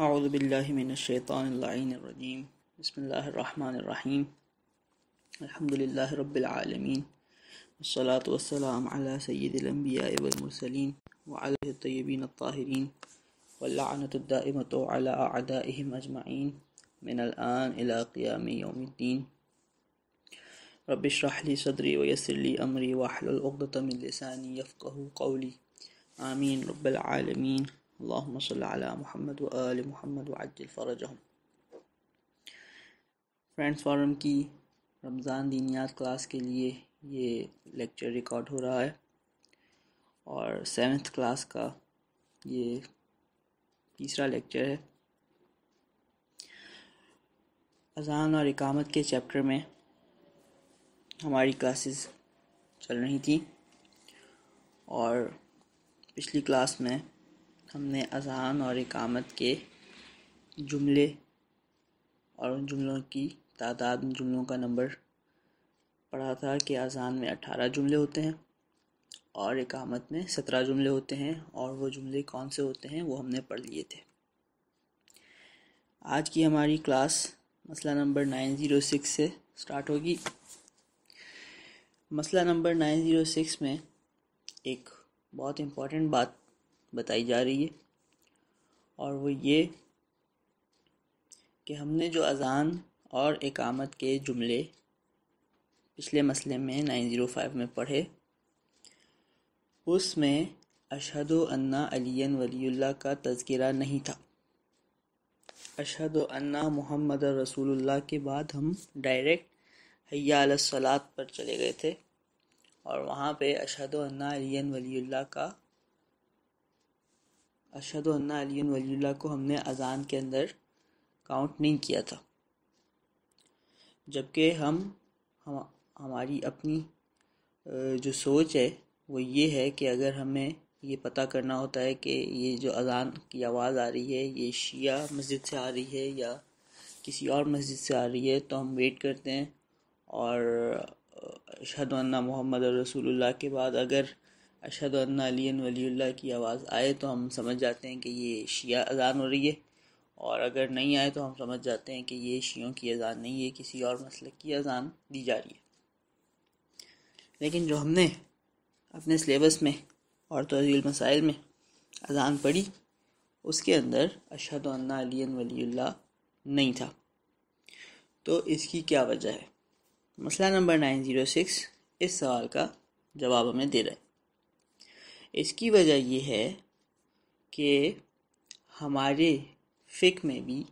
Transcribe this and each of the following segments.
أعوذ بالله من الشيطان اللعين الرجيم بسم الله الرحمن الرحيم الحمد لله رب العالمين والصلاة والسلام على سيد الأنبياء والمرسلين وعلى الطيبين الطاهرين واللعنة الدائمة على أعدائهم أجمعين من الآن إلى قيام يوم الدين رب اشرح لي صدري ويسر لي أمري واحلل عقدة من لساني يفقه قولي آمين رب العالمين اللهم صل على मोहम्मद व आल मोहम्मद व friends forum की रमज़ान दीनियात क्लास के लिए ये लेक्चर रिकॉर्ड हो रहा है और सेवेंथ क्लास का ये तीसरा लेक्चर है अजान और इकामत के चैप्टर में हमारी क्लासेस चल रही थी और पिछली क्लास में हमने अजान और इकामत के जुमले और उन जुमलों की तादाद उन जुमलों का नंबर पढ़ा था कि अजान में अठारह जुमले होते हैं और इकामत में सत्रह जुमले होते हैं और वो जुमले कौन से होते हैं वो हमने पढ़ लिए थे आज की हमारी क्लास मसला नंबर नाइन ज़ीरो सिक्स से स्टार्ट होगी मसला नंबर नाइन ज़ीरो सिक्स में एक बहुत इम्पॉर्टेंट बात बताई जा रही है और वो ये कि हमने जो अज़ान और एकामत के जुमले पिछले मसले में 905 में पढ़े उसमें अशहद अन्ना अली वलील्ला का तस्करा नहीं था अशहद अन्ना मोहम्मद रसूलुल्लाह के बाद हम डायरेक्ट हैया पर चले गए थे और वहाँ पे अशहद अन्ना अली वलील्ला का अरशद अली वलील्ला को हमने अज़ान के अंदर काउंट नहीं किया था जबकि हम हम हमारी अपनी जो सोच है वो ये है कि अगर हमें ये पता करना होता है कि ये जो अज़ान की आवाज़ आ रही है ये शिया मस्जिद से आ रही है या किसी और मस्जिद से आ रही है तो हम वेट करते हैं और शदवाना मोहम्मद रसूलुल्लाह के बाद अगर अशद अलियन वली की आवाज़ आए तो हम समझ जाते हैं कि ये शिया अजान हो रही है और अगर नहीं आए तो हम समझ जाते हैं कि ये शियों की अजान नहीं है किसी और मसल की अजान दी जा रही है लेकिन जो हमने अपने सिलेबस में और तहजील मसाइल में अजान पढ़ी उसके अंदर अशद अलियन वली नहीं था तो इसकी क्या वजह है मसला नंबर नाइन ज़ीरो सिक्स इस सवाल का जवाब हमें दे रहा है इसकी वजह यह है कि हमारे फ़िक में भी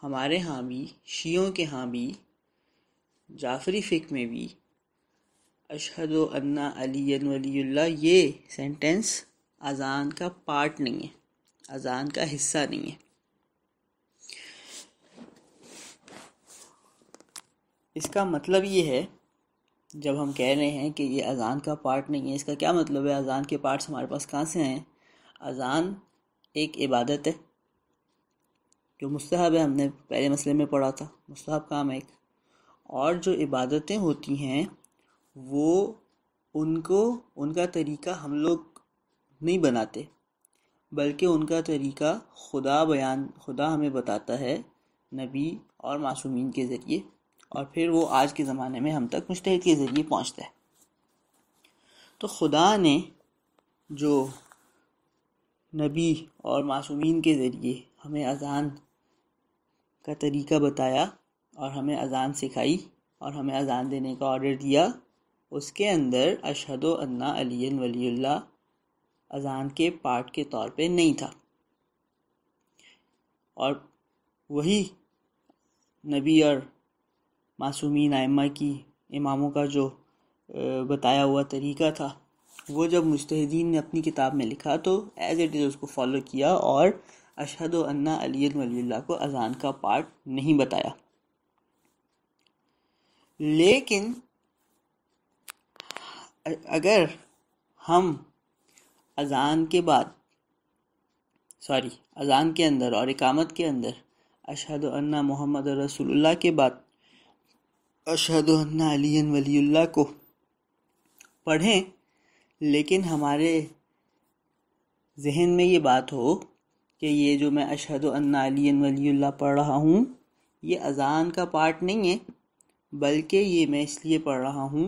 हमारे यहाँ भी शियों के यहाँ भी जाफरी फ़िक में भी अशहद अन्ना अली वलील्ला ये सेंटेंस अजान का पार्ट नहीं है अजान का हिस्सा नहीं है इसका मतलब ये है जब हम कह रहे हैं कि ये अज़ान का पार्ट नहीं है इसका क्या मतलब है अज़ान के पार्ट्स हमारे पास कहाँ से हैं अज़ान एक इबादत है जो मुस्तहब है हमने पहले मसले में पढ़ा था मुस्तहब काम है एक और जो इबादतें होती हैं वो उनको उनका तरीका हम लोग नहीं बनाते बल्कि उनका तरीका खुदा बयान खुदा हमें बताता है नबी और मासूमीन के ज़रिए और फिर वो आज के ज़माने में हम तक मुश्तहद के ज़रिए पहुँचता है तो खुदा ने जो नबी और मासूमीन के ज़रिए हमें अजान का तरीका बताया और हमें अजान सिखाई और हमें अजान देने का ऑर्डर दिया उसके अंदर अशद अन्ना अली वलील्ला अजान के पार्ट के तौर पे नहीं था और वही नबी और मासूमी नाइमा की इमामों का जो बताया हुआ तरीका था वो जब मुस्तदीन ने अपनी किताब में लिखा तो एज़ इट इज़ उसको फॉलो किया और अशहद अन्ना अली वलील्ला को अजान का पार्ट नहीं बताया लेकिन अगर हम अजान के बाद सॉरी अजान के अंदर और इकामत के अंदर अशहद अन्ना मोहम्मद रसूलुल्लाह के बाद अशहद अलीन वलील्ला को पढ़ें लेकिन हमारे जहन में ये बात हो कि ये जो मैं अशहद अलियन वलील्ला पढ़ रहा हूँ ये अज़ान का पार्ट नहीं है बल्कि ये मैं इसलिए पढ़ रहा हूँ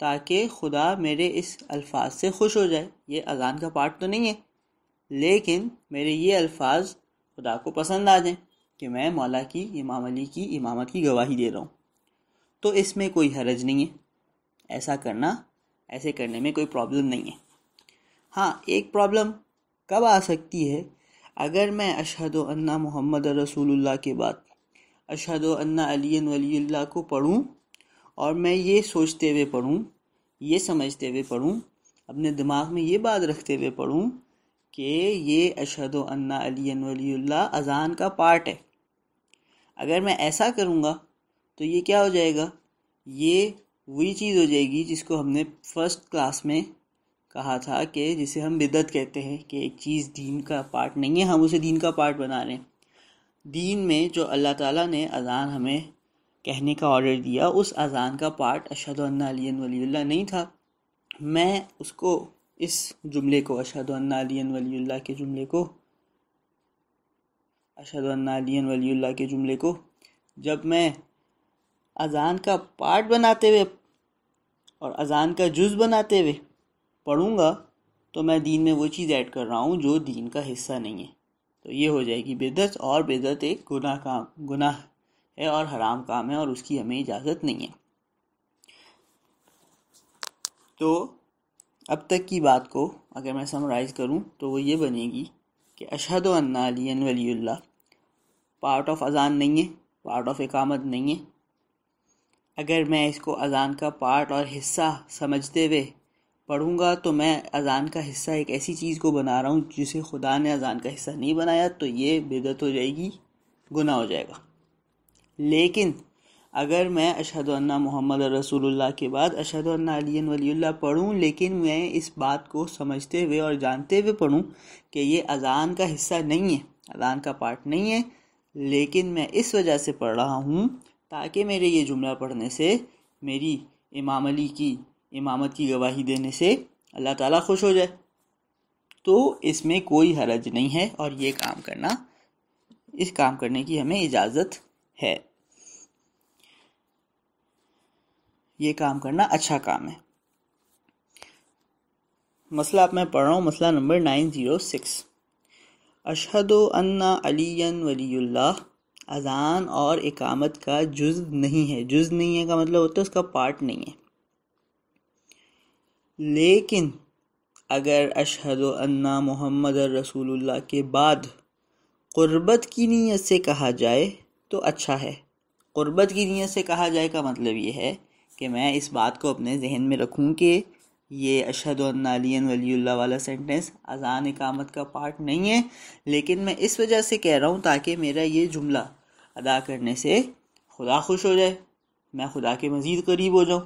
ताकि खुदा मेरे इस अल्फाज से खुश हो जाए ये अज़ान का पार्ट तो नहीं है लेकिन मेरे ये अल्फाज खुदा को पसंद आ जाएं कि मैं मौला की इमाम अली की इमामत की गवाही दे रहा हूँ तो इसमें कोई हरज नहीं है ऐसा करना ऐसे करने में कोई प्रॉब्लम नहीं है हाँ एक प्रॉब्लम कब आ सकती है अगर मैं अशहद अन्ना मोहम्मद रसूलुल्लाह के बाद अशहद अन्ना अली वलील्ला को पढ़ूँ और मैं ये सोचते हुए पढ़ूँ ये समझते हुए पढ़ूँ अपने दिमाग में ये बात रखते हुए पढ़ूँ कि ये अशहद अन्ना अली वलील्ला अज़ान का पार्ट है अगर मैं ऐसा करूँगा तो ये क्या हो जाएगा ये वही चीज़ हो जाएगी जिसको हमने फर्स्ट क्लास में कहा था कि जिसे हम बिदत कहते हैं कि एक चीज़ दीन का पार्ट नहीं है हम उसे दीन का पार्ट बना रहे हैं दीन में जो अल्लाह ताला ने अज़ान हमें कहने का ऑर्डर दिया उस अज़ान का पार्ट अशद अलियन वलील्ला नहीं था मैं उसको इस जुमले को अशद वलील्ला के जुमले को अशद अलियन वलील्ला के जुमले को जब मैं अज़ान का पार्ट बनाते हुए और अज़ान का जुज़ बनाते हुए पढ़ूँगा तो मैं दीन में वो चीज़ ऐड कर रहा हूँ जो दीन का हिस्सा नहीं है तो ये हो जाएगी बेदत और बेदत एक गुनाह काम गुनाह है और हराम काम है और उसकी हमें इजाज़त नहीं है तो अब तक की बात को अगर मैं समराइज़ करूँ तो वो ये बनेगी कि अशहद अन्ना अली वली पार्ट ऑफ अज़ान नहीं है पार्ट ऑफ एकामत नहीं है अगर मैं इसको अज़ान का पार्ट और हिस्सा समझते हुए पढ़ूँगा तो मैं अज़ान का हिस्सा एक ऐसी चीज़ को बना रहा हूँ जिसे खुदा ने अज़ान का हिस्सा नहीं बनाया तो ये बिदत हो जाएगी गुना हो जाएगा लेकिन अगर मैं अशद अन्ना मोहम्मद रसूलुल्लाह के बाद अशद अन्ना अली वलील्ला पढ़ूँ लेकिन मैं इस बात को समझते हुए और जानते हुए पढ़ूँ कि ये अज़ान का हिस्सा नहीं है अज़ान का पार्ट नहीं है लेकिन मैं इस वजह से पढ़ रहा हूँ ताकि मेरे ये जुमला पढ़ने से मेरी इमाम अली की इमामत की गवाही देने से अल्लाह ताला खुश हो जाए तो इसमें कोई हरज नहीं है और ये काम करना इस काम करने की हमें इजाज़त है ये काम करना अच्छा काम है मसला आप मैं पढ़ रहा हूँ मसला नंबर नाइन ज़ीरो सिक्स अशहद अन्ना अली वली अजान और इकामत का जुज नहीं है जुज नहीं है का मतलब होता है उसका पार्ट नहीं है लेकिन अगर अशहद अन्ना मोहम्मद रसूलुल्लाह के बाद क़ुरबत की नीयत से कहा जाए तो अच्छा है क़ुरबत की नीयत से कहा जाए का मतलब ये है कि मैं इस बात को अपने जहन में रखूं कि ये अशहद नालियन वलील्ला वाला सेंटेंस अजान इकामत का पार्ट नहीं है लेकिन मैं इस वजह से कह रहा हूँ ताकि मेरा ये जुमला अदा करने से खुदा खुश हो जाए मैं खुदा के मज़ीद करीब हो जाऊँ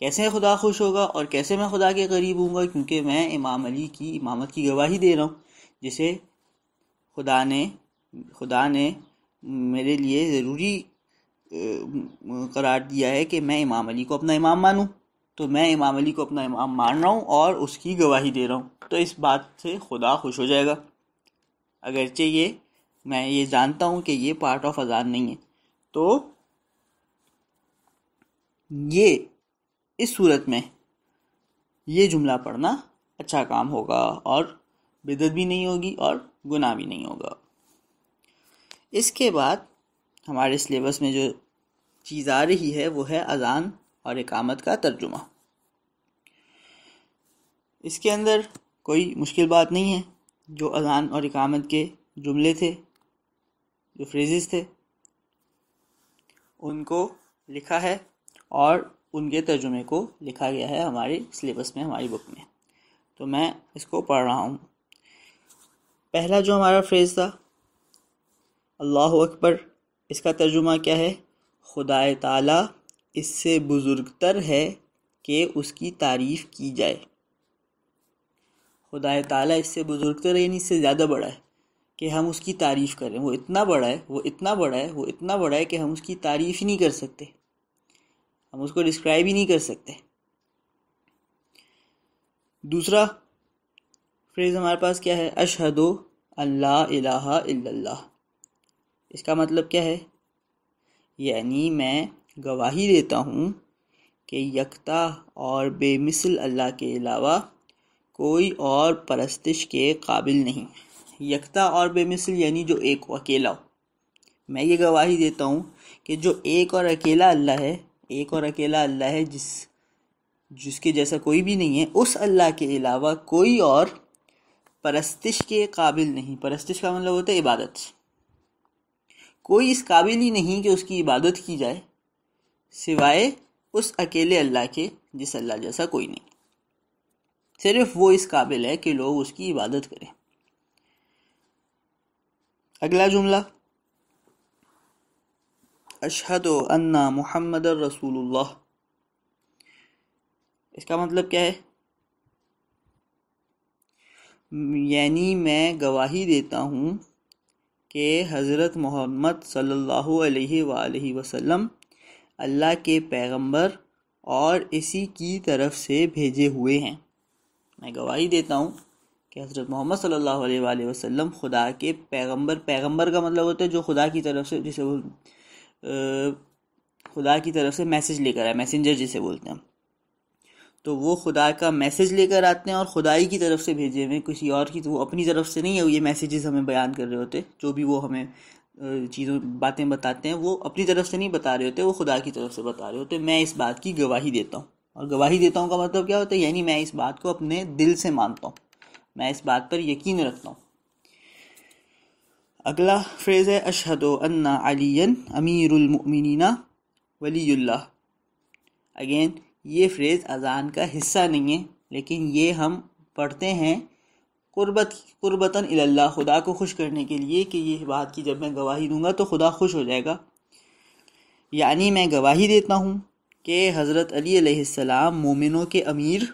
कैसे खुदा खुश होगा और कैसे मैं खुदा के करीब हूँगा क्योंकि मैं इमाम अली की इमामत की गवाही दे रहा हूँ जिसे खुदा ने खुदा ने मेरे लिए ज़रूरी करार दिया है कि मैं इमाम अली को अपना इमाम मानूँ तो मैं इमाम अली को अपना इमाम मान रहा हूँ और उसकी गवाही दे रहा हूँ तो इस बात से खुदा खुश हो जाएगा अगरचे ये मैं ये जानता हूँ कि ये पार्ट ऑफ अजान नहीं है तो ये इस सूरत में ये जुमला पढ़ना अच्छा काम होगा और बिदत भी नहीं होगी और गुनाह भी नहीं होगा इसके बाद हमारे सिलेबस में जो चीज़ आ रही है वो है अजान और इकामत का तर्जुमा इसके अंदर कोई मुश्किल बात नहीं है जो अजान और इकामत के जुमले थे जो फ्रेजेस थे उनको लिखा है और उनके तर्जुमे को लिखा गया है हमारे सिलेबस में हमारी बुक में तो मैं इसको पढ़ रहा हूँ पहला जो हमारा फ्रेज़ था अल्लाह अकबर इसका तर्जुमा क्या है खुदा ताला इससे बुज़ुर्गतर है कि उसकी तारीफ़ की जाए खुदा ताला इससे बुज़ुर्गतर यानी इससे ज़्यादा बड़ा है कि हम उसकी तारीफ़ करें वो इतना बड़ा है वो इतना बड़ा है वो इतना बड़ा है कि हम उसकी तारीफ़ ही नहीं कर सकते हम उसको डिस्क्राइब ही नहीं कर सकते दूसरा फ्रेज़ हमारे पास क्या है अशहदो अल्लाह इलाहा इल्लल्लाह इसका मतलब क्या है यानी मैं गवाही देता हूँ कि यकता और बेमिसल अल्लाह के अलावा कोई और परस्तिश के काबिल नहीं यकता और बेमिसल यानी जो एक अकेला हो मैं ये गवाही देता हूँ कि जो एक और अकेला अल्लाह है एक और अकेला अल्लाह है जिस जिसके जैसा कोई भी नहीं है उस अल्लाह के अलावा कोई और परस्तिश के काबिल नहीं परस्तिश का मतलब होता है इबादत कोई इस काबिल ही नहीं कि उसकी इबादत की जाए सिवाय उस अकेले अल्लाह के जिस अल्लाह जैसा कोई नहीं सिर्फ वो इस काबिल है कि लोग उसकी इबादत करें अगला जुमला अशहद अन्ना मोहम्मद रसूल इसका मतलब क्या है यानी मैं गवाही देता हूँ कि हज़रत मोहम्मद सल्लल्लाहु अलैहि वसल्लम अल्लाह के पैगंबर और इसी की तरफ से भेजे हुए हैं मैं गवाही देता हूँ कि हज़रत मोहम्मद सल्लल्लाहु अलैहि वसल्लम खुदा के पैगंबर पैगंबर का मतलब होता है जो खुदा की तरफ से जिसे बोल खुदा की तरफ से मैसेज लेकर आए मैसेंजर जिसे बोलते हैं तो वो खुदा का मैसेज लेकर आते हैं और खुदाई की तरफ से भेजे हुए किसी और की तो वो अपनी तरफ से नहीं है ये मैसेजेस हमें बयान कर रहे होते जो भी वो हमें चीज़ों बातें बताते हैं वो अपनी तरफ से नहीं बता रहे होते वो खुदा की तरफ से बता रहे होते मैं इस बात की गवाही देता हूँ और गवाही देता हूँ का मतलब क्या होता है यानी मैं इस बात को अपने दिल से मानता हूँ मैं इस बात पर यकीन रखता हूँ अगला फ्रेज़ है अशहद अन्ना अलियन अमीरमिनना वलील्ला अगेन ये फ्रेज़ अजान का हिस्सा नहीं है लेकिन ये हम पढ़ते हैं कुर्बत कुर्बतन अल्लाह खुदा को खुश करने के लिए कि ये बात की जब मैं गवाही दूंगा तो खुदा खुश हो जाएगा यानी मैं गवाही देता हूँ कि हज़रत अली सलाम मोमिनों के अमीर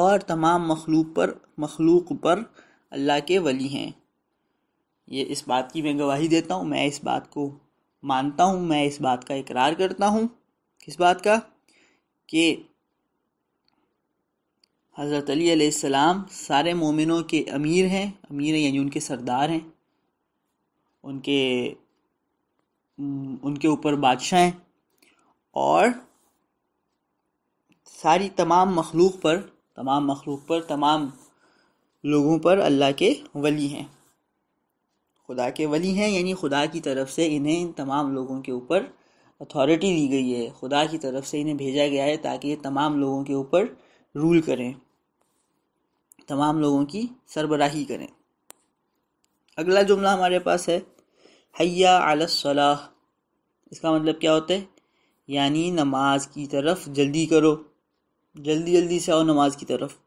और तमाम मखलूक पर मखलूक पर अल्लाह के वली हैं ये इस बात की मैं गवाही देता हूँ मैं इस बात को मानता हूँ मैं इस बात का इकरार करता हूँ किस बात का कि हज़रत अली सलाम सारे मोमिनों के अमीर हैं अमीर हैं यानी उनके सरदार हैं उनके उनके ऊपर बादशाह हैं और सारी तमाम मखलूक पर तमाम मखलूक पर तमाम लोगों पर अल्लाह के वली हैं खुदा के वली हैं यानी खुदा की तरफ से इन्हें इन तमाम लोगों के ऊपर अथॉरिटी दी गई है खुदा की तरफ से इन्हें भेजा गया है ताकि ये तमाम लोगों के ऊपर रूल करें तमाम लोगों की सरबराही करें अगला जुमला हमारे पास है हैया सलाह इसका मतलब क्या होता है यानी नमाज की तरफ जल्दी करो जल्दी जल्दी से आओ नमाज की तरफ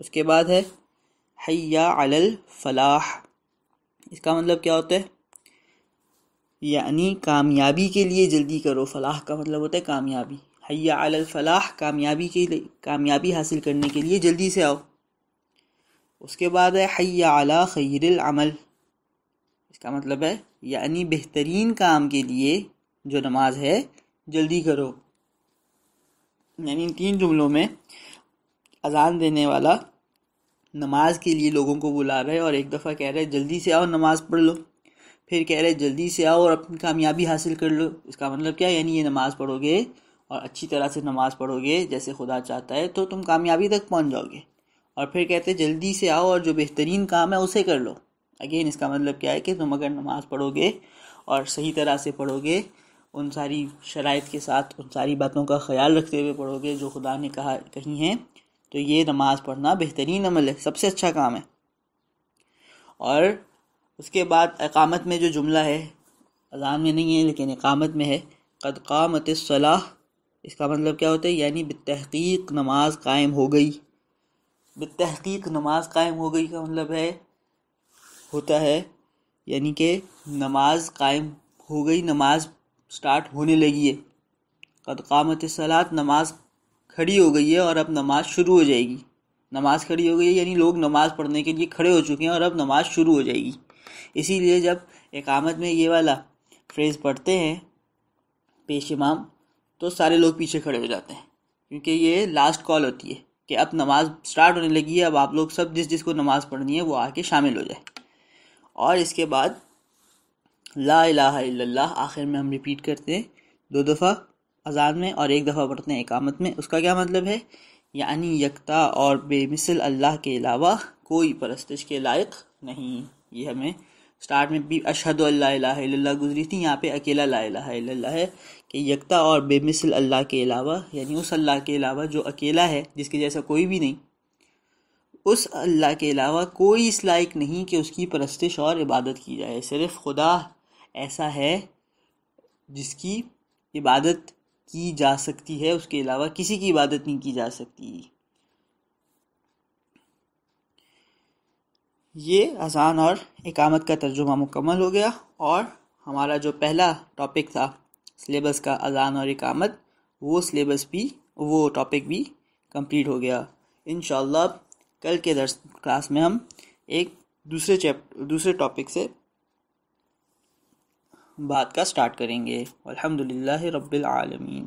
उसके बाद है हैया अलल फलाह इसका मतलब क्या होता है यानी कामयाबी के लिए जल्दी करो फलाह का मतलब होता है कामयाबी हैया अलफलाह कामयाबी के लिए कामयाबी हासिल करने के लिए जल्दी से आओ उसके बाद है हैया अला खैर अमल इसका मतलब है यानी बेहतरीन काम के लिए जो नमाज है जल्दी करो यानी इन तीन जुमलों में अजान देने वाला नमाज के लिए लोगों को बुला रहे और एक दफ़ा कह रहे जल्दी से आओ नमाज पढ़ लो फिर कह रहे जल्दी से आओ और अपनी कामयाबी हासिल कर लो इसका मतलब क्या है यानी ये नमाज़ पढ़ोगे और अच्छी तरह से नमाज़ पढ़ोगे जैसे खुदा चाहता है तो तुम कामयाबी तक पहुंच जाओगे और फिर कहते जल्दी से आओ और जो बेहतरीन काम है उसे कर लो अगेन इसका मतलब क्या है कि तुम अगर नमाज़ पढ़ोगे और सही तरह से पढ़ोगे उन सारी शराइ के साथ उन सारी बातों का ख्याल रखते हुए पढ़ोगे जो खुदा ने कहा कही हैं तो ये नमाज़ पढ़ना बेहतरीन अमल है सबसे अच्छा काम है और उसके बाद अकामत में जो जुमला है अजान में नहीं है लेकिन अकामत में है कदकामत सलाह इसका मतलब क्या होता है यानी बतहकीक नमाज कायम हो गई बतहकीक नमाज कायम हो गई का मतलब है होता है यानी कि नमाज कायम हो गई नमाज स्टार्ट होने लगी है कद कामत सलात नमाज खड़ी हो गई है और अब नमाज शुरू हो जाएगी नमाज खड़ी हो गई है यानी लोग नमाज पढ़ने के लिए खड़े हो चुके हैं और अब नमाज शुरू हो जाएगी इसीलिए जब एकामत में ये वाला फ्रेज़ पढ़ते हैं पेश इमाम तो सारे लोग पीछे खड़े हो जाते हैं क्योंकि ये लास्ट कॉल होती है कि अब नमाज स्टार्ट होने लगी है अब आप लोग सब जिस जिसको नमाज पढ़नी है वो आके शामिल हो जाए और इसके बाद ला ला आखिर में हम रिपीट करते हैं दो दफ़ा अजान में और एक दफ़ा पढ़ते हैं आमत में उसका क्या मतलब है यानी यकता और बेमिसल अल्लाह के अलावा कोई परस्तिश के लायक नहीं ये हमें स्टार्ट में भी अशद अल्लाह गुजरी थी यहाँ पे अकेला ला इलाहा है कि यकता और बेमिसल अल्लाह के अलावा यानी उस अल्लाह के अलावा जो अकेला है जिसके जैसा कोई भी नहीं उस अल्लाह के अलावा कोई इस लायक नहीं कि उसकी परस्तिश और इबादत की जाए सिर्फ खुदा ऐसा है जिसकी इबादत की जा सकती है उसके अलावा किसी की इबादत नहीं की जा सकती ये अजान और इकामत का तर्जुमा मुकम्मल हो गया और हमारा जो पहला टॉपिक था सिलेबस का अजान और इकामत वो सिलेबस भी वो टॉपिक भी कंप्लीट हो गया इन कल के दर्स क्लास में हम एक दूसरे चैप्टर दूसरे टॉपिक से बात का स्टार्ट करेंगे अलहमदिल्ला रबालमीन